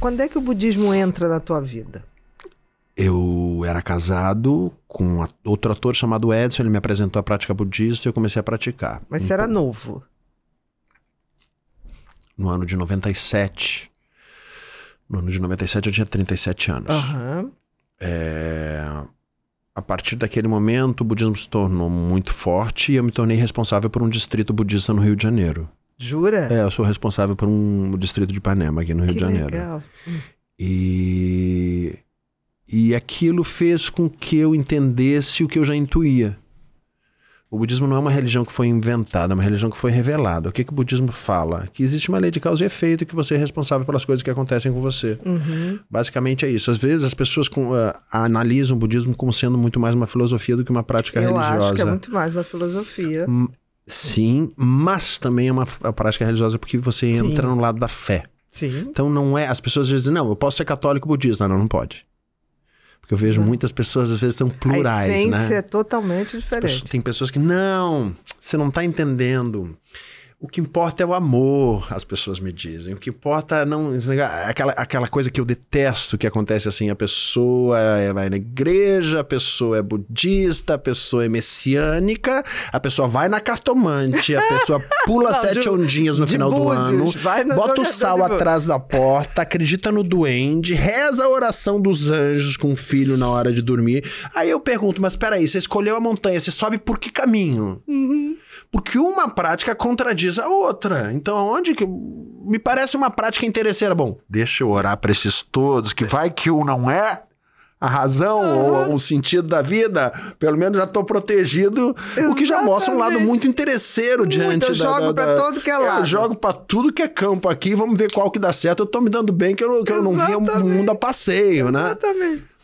Quando é que o budismo entra na tua vida? Eu era casado com outro ator chamado Edson, ele me apresentou a prática budista e eu comecei a praticar. Mas você era novo? No ano de 97. No ano de 97 eu tinha 37 anos. Uhum. É... A partir daquele momento, o budismo se tornou muito forte e eu me tornei responsável por um distrito budista no Rio de Janeiro. Jura? É, eu sou responsável por um distrito de Ipanema aqui no Rio que de Janeiro. Legal. E e aquilo fez com que eu entendesse o que eu já intuía. O budismo não é uma religião que foi inventada, é uma religião que foi revelada. O que, que o budismo fala? Que existe uma lei de causa e efeito que você é responsável pelas coisas que acontecem com você. Uhum. Basicamente é isso. Às vezes as pessoas com, uh, analisam o budismo como sendo muito mais uma filosofia do que uma prática eu religiosa. Eu acho que é muito mais uma filosofia. Sim, mas também é uma prática religiosa porque você entra no lado da fé. Sim. Então não é. As pessoas dizem, não, eu posso ser católico budista. Não, não pode. Porque eu vejo muitas pessoas, às vezes, são plurais. A né? é totalmente diferente. Tem pessoas que, não, você não está entendendo. O que importa é o amor, as pessoas me dizem. O que importa é não é aquela aquela coisa que eu detesto que acontece assim, a pessoa é, vai na igreja, a pessoa é budista, a pessoa é messiânica, a pessoa vai na cartomante, a pessoa pula não, sete de, ondinhas no final búzios, do ano, bota o sal atrás da porta, acredita no duende, reza a oração dos anjos com o filho na hora de dormir. Aí eu pergunto, mas peraí, você escolheu a montanha, você sobe por que caminho? Uhum. Porque uma prática contradiz diz a outra. Então, onde que. Me parece uma prática interesseira. Bom, deixa eu orar para esses todos, que vai que o não é a razão ou o sentido da vida, pelo menos já estou protegido, Exatamente. o que já mostra um lado muito interesseiro diante muito, eu da... Eu jogo para todo que é, é lado. Eu jogo para tudo que é campo aqui, vamos ver qual que dá certo. Eu estou me dando bem que eu, que eu não vim o mundo a passeio, Exatamente. né? Exatamente.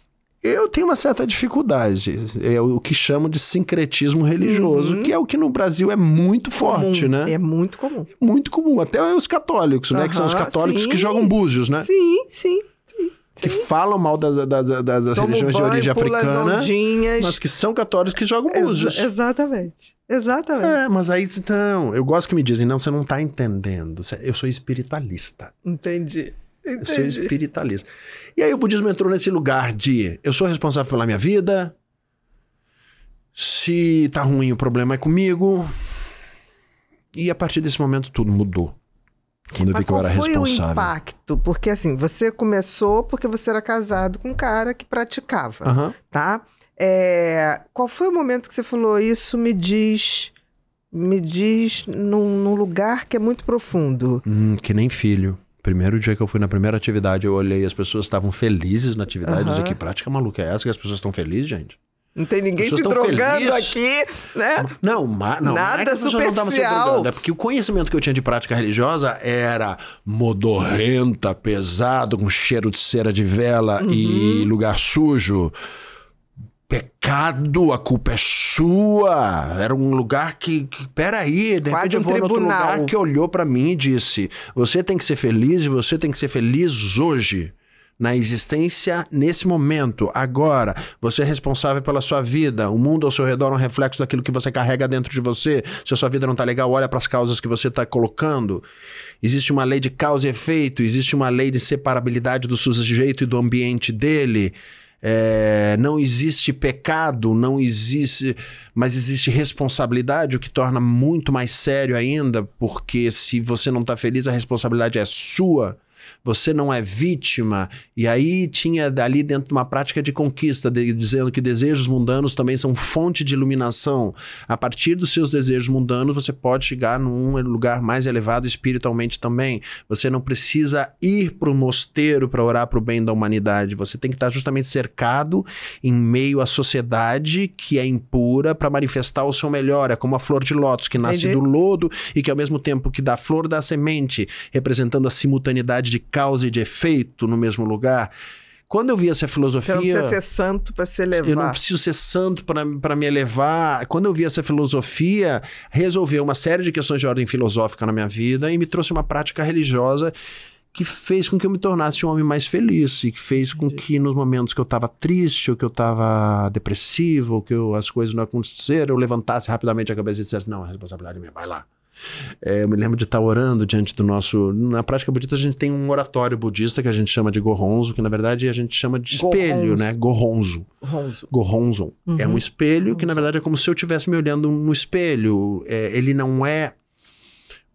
Eu tenho uma certa dificuldade. É o que chamo de sincretismo religioso, uhum. que é o que no Brasil é muito forte, comum. né? É muito comum. muito comum. Até os católicos, uhum, né? Que são os católicos sim. que jogam búzios, né? Sim, sim. sim que sim. falam mal das, das, das religiões banho, de origem africana, mas que são católicos que jogam búzios. Ex exatamente. Exatamente. É, mas aí, então, eu gosto que me dizem, não, você não está entendendo. Eu sou espiritualista. Entendi. Entendi. Eu sou espiritualista. E aí o budismo entrou nesse lugar de eu sou responsável pela minha vida. Se tá ruim, o problema é comigo. E a partir desse momento tudo mudou. Quando eu Mas vi que eu era foi O impacto, porque assim, você começou porque você era casado com um cara que praticava, uhum. tá? É, qual foi o momento que você falou isso me diz me diz num, num lugar que é muito profundo? Hum, que nem filho. Primeiro dia que eu fui na primeira atividade, eu olhei, e as pessoas estavam felizes na atividade. Uhum. Eu que prática maluca é essa que as pessoas estão felizes, gente? Não tem ninguém se drogando aqui, né? Não, ma, não nada não é superficial. Não é porque o conhecimento que eu tinha de prática religiosa era modorrenta, pesado, com cheiro de cera de vela uhum. e lugar sujo pecado, a culpa é sua. Era um lugar que, que peraí, de Quase repente um eu vou tribunal. outro lugar que olhou para mim e disse: "Você tem que ser feliz e você tem que ser feliz hoje." Na existência, nesse momento, agora, você é responsável pela sua vida. O mundo ao seu redor é um reflexo daquilo que você carrega dentro de você. Se a sua vida não está legal, olha para as causas que você está colocando. Existe uma lei de causa e efeito, existe uma lei de separabilidade do sujeito e do ambiente dele é, não existe pecado, não existe, mas existe responsabilidade, o que torna muito mais sério ainda, porque se você não está feliz, a responsabilidade é sua você não é vítima. E aí tinha dali dentro uma prática de conquista, de, dizendo que desejos mundanos também são fonte de iluminação. A partir dos seus desejos mundanos, você pode chegar num lugar mais elevado espiritualmente também. Você não precisa ir para o mosteiro para orar para o bem da humanidade. Você tem que estar tá justamente cercado em meio à sociedade que é impura para manifestar o seu melhor. É como a flor de lótus que nasce Entendi. do lodo e que ao mesmo tempo que dá flor dá semente, representando a simultaneidade de causa e de efeito no mesmo lugar. Quando eu vi essa filosofia. Você não precisa ser santo para se elevar. Eu não preciso ser santo para me elevar. Quando eu vi essa filosofia, resolveu uma série de questões de ordem filosófica na minha vida e me trouxe uma prática religiosa que fez com que eu me tornasse um homem mais feliz e que fez com que nos momentos que eu estava triste, ou que eu estava depressivo, ou que eu, as coisas não aconteceram, eu levantasse rapidamente a cabeça e dissesse: Não, a é responsabilidade é minha, vai lá. É, eu me lembro de estar orando diante do nosso. Na prática budista, a gente tem um oratório budista que a gente chama de Goronzo, que na verdade a gente chama de espelho, Gohonzo. né? Goronzo. Goronzo. Uhum. É um uhum. espelho que na verdade é como se eu estivesse me olhando no espelho. É, ele não é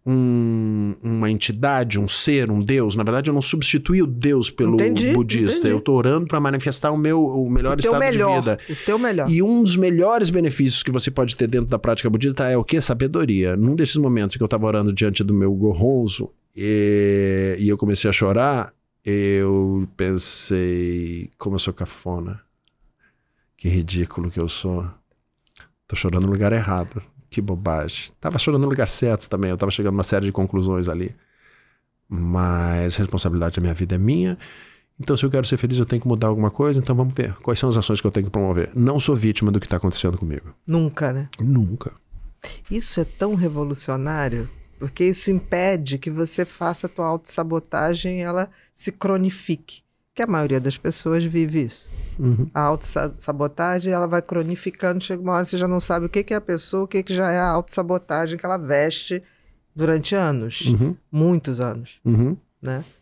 um, uma entidade, um ser, um Deus. Na verdade, eu não substituí o Deus pelo entendi, budista. Entendi. Eu estou orando para manifestar o meu o melhor o estado melhor, de vida. O teu melhor. E um dos melhores benefícios que você pode ter dentro da prática budista é o que? Sabedoria. Num desses momentos que eu estava orando diante do meu gorronzo e, e eu comecei a chorar, eu pensei, como eu sou cafona. Que ridículo que eu sou. Tô chorando no lugar errado que bobagem. Tava chorando no lugar certo também, eu tava chegando a uma série de conclusões ali. Mas a responsabilidade da minha vida é minha. Então, se eu quero ser feliz, eu tenho que mudar alguma coisa. Então, vamos ver quais são as ações que eu tenho que promover. Não sou vítima do que está acontecendo comigo. Nunca, né? Nunca. Isso é tão revolucionário, porque isso impede que você faça a tua autossabotagem ela se cronifique. Que a maioria das pessoas vive isso. Uhum. A autossabotagem, ela vai cronificando, chega uma hora você já não sabe o que, que é a pessoa, o que, que já é a autossabotagem que ela veste durante anos, uhum. muitos anos, uhum. né?